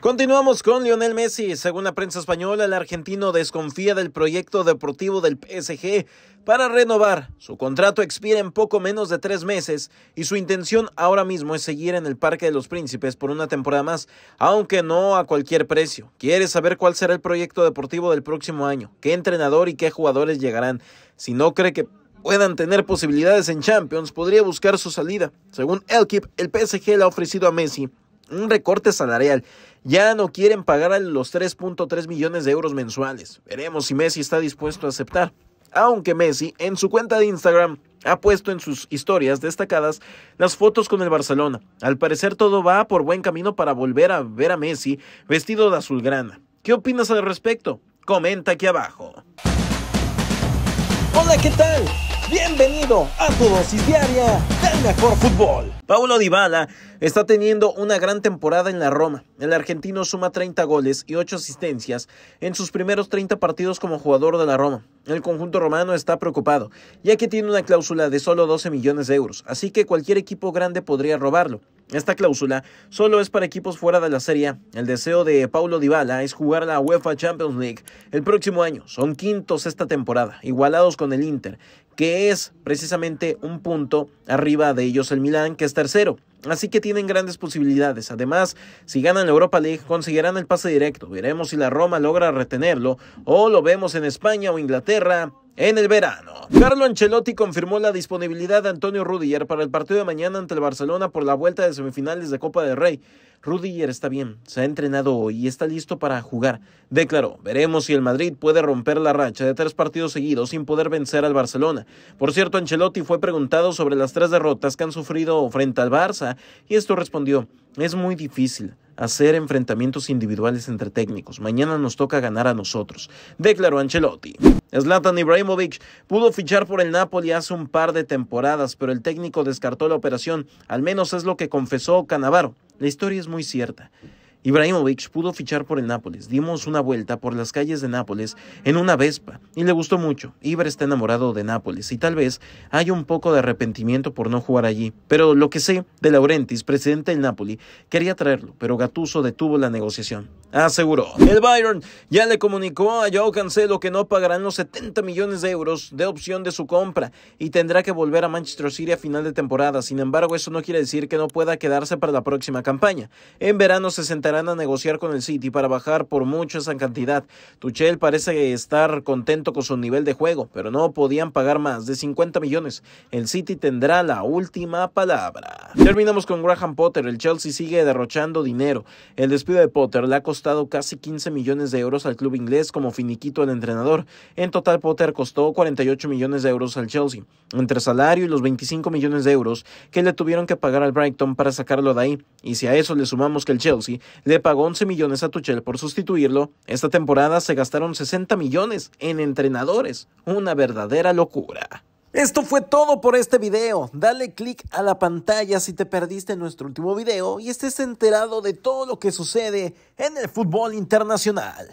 Continuamos con Lionel Messi. Según la prensa española, el argentino desconfía del proyecto deportivo del PSG para renovar. Su contrato expira en poco menos de tres meses y su intención ahora mismo es seguir en el Parque de los Príncipes por una temporada más, aunque no a cualquier precio. Quiere saber cuál será el proyecto deportivo del próximo año, qué entrenador y qué jugadores llegarán. Si no cree que puedan tener posibilidades en Champions, podría buscar su salida. Según Elkip, el PSG le ha ofrecido a Messi un recorte salarial. Ya no quieren pagar los 3.3 millones de euros mensuales. Veremos si Messi está dispuesto a aceptar. Aunque Messi en su cuenta de Instagram ha puesto en sus historias destacadas las fotos con el Barcelona. Al parecer todo va por buen camino para volver a ver a Messi vestido de azulgrana. ¿Qué opinas al respecto? Comenta aquí abajo. Hola, ¿qué tal? Bienvenido a tu dosis diaria del mejor fútbol. Paulo Dybala está teniendo una gran temporada en la Roma. El argentino suma 30 goles y 8 asistencias en sus primeros 30 partidos como jugador de la Roma. El conjunto romano está preocupado, ya que tiene una cláusula de solo 12 millones de euros, así que cualquier equipo grande podría robarlo. Esta cláusula solo es para equipos fuera de la serie. El deseo de Paulo Dybala es jugar la UEFA Champions League el próximo año. Son quintos esta temporada, igualados con el Inter, que es precisamente un punto arriba de ellos el Milán, que es tercero. Así que tienen grandes posibilidades. Además, si ganan la Europa League, conseguirán el pase directo. Veremos si la Roma logra retenerlo o lo vemos en España o Inglaterra en el verano. Carlo Ancelotti confirmó la disponibilidad de Antonio Rudiger para el partido de mañana ante el Barcelona por la vuelta de semifinales de Copa del Rey. Rudiger está bien, se ha entrenado hoy y está listo para jugar. Declaró, veremos si el Madrid puede romper la racha de tres partidos seguidos sin poder vencer al Barcelona. Por cierto, Ancelotti fue preguntado sobre las tres derrotas que han sufrido frente al Barça y esto respondió, es muy difícil hacer enfrentamientos individuales entre técnicos. Mañana nos toca ganar a nosotros, declaró Ancelotti. Zlatan Ibrahimovic pudo fichar por el Napoli hace un par de temporadas, pero el técnico descartó la operación, al menos es lo que confesó Canavaro. La historia es muy cierta. Ibrahimovic pudo fichar por el Nápoles. Dimos una vuelta por las calles de Nápoles en una Vespa y le gustó mucho. Ibra está enamorado de Nápoles y tal vez hay un poco de arrepentimiento por no jugar allí. Pero lo que sé de Laurentis, presidente del Nápoles, quería traerlo, pero Gatuso detuvo la negociación. Aseguró. El Bayern ya le comunicó a Joao Cancelo que no pagarán los 70 millones de euros de opción de su compra y tendrá que volver a Manchester City a final de temporada. Sin embargo, eso no quiere decir que no pueda quedarse para la próxima campaña. En verano se a negociar con el City para bajar por mucho esa cantidad. Tuchel parece estar contento con su nivel de juego, pero no podían pagar más de 50 millones. El City tendrá la última palabra. Terminamos con Graham Potter. El Chelsea sigue derrochando dinero. El despido de Potter le ha costado casi 15 millones de euros al club inglés como finiquito al entrenador. En total, Potter costó 48 millones de euros al Chelsea, entre salario y los 25 millones de euros que le tuvieron que pagar al Brighton para sacarlo de ahí. Y si a eso le sumamos que el Chelsea le pagó 11 millones a Tuchel por sustituirlo, esta temporada se gastaron 60 millones en entrenadores. Una verdadera locura. Esto fue todo por este video. Dale click a la pantalla si te perdiste nuestro último video y estés enterado de todo lo que sucede en el fútbol internacional.